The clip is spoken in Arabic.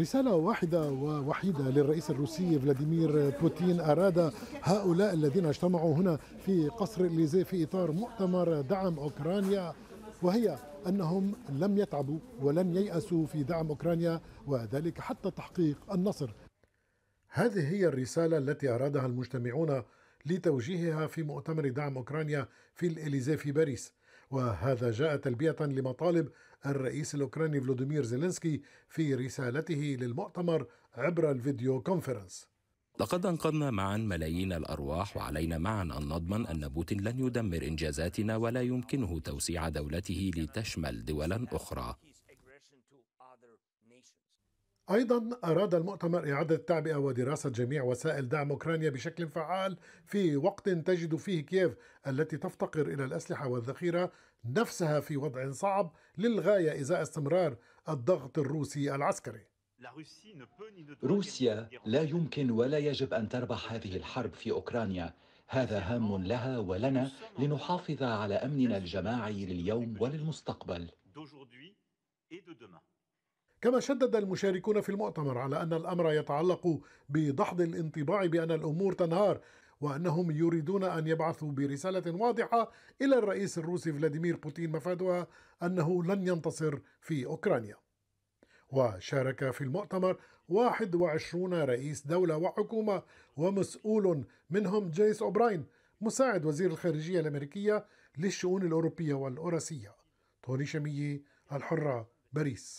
رسالة واحدة ووحيدة للرئيس الروسي فلاديمير بوتين أراد هؤلاء الذين اجتمعوا هنا في قصر الليزي في إطار مؤتمر دعم أوكرانيا وهي أنهم لم يتعبوا ولن ييأسوا في دعم أوكرانيا وذلك حتى تحقيق النصر هذه هي الرسالة التي أرادها المجتمعون لتوجيهها في مؤتمر دعم أوكرانيا في الإليزي في باريس وهذا جاء تلبية لمطالب الرئيس الأوكراني فلوديمير زيلينسكي في رسالته للمؤتمر عبر الفيديو كونفرنس لقد أنقذنا معا ملايين الأرواح وعلينا معا أن نضمن أن بوتين لن يدمر إنجازاتنا ولا يمكنه توسيع دولته لتشمل دولا أخرى أيضا أراد المؤتمر إعادة التعبئة ودراسة جميع وسائل دعم أوكرانيا بشكل فعال في وقت تجد فيه كييف التي تفتقر إلى الأسلحة والذخيرة نفسها في وضع صعب للغاية إزاء استمرار الضغط الروسي العسكري روسيا لا يمكن ولا يجب أن تربح هذه الحرب في أوكرانيا هذا هام لها ولنا لنحافظ على أمننا الجماعي لليوم وللمستقبل كما شدد المشاركون في المؤتمر على أن الأمر يتعلق بدحض الانطباع بأن الأمور تنهار وأنهم يريدون أن يبعثوا برسالة واضحة إلى الرئيس الروسي فلاديمير بوتين مفادها أنه لن ينتصر في أوكرانيا وشارك في المؤتمر 21 رئيس دولة وحكومة ومسؤول منهم جيس أوبراين مساعد وزير الخارجية الأمريكية للشؤون الأوروبية والأوراسية توني شمية الحرة باريس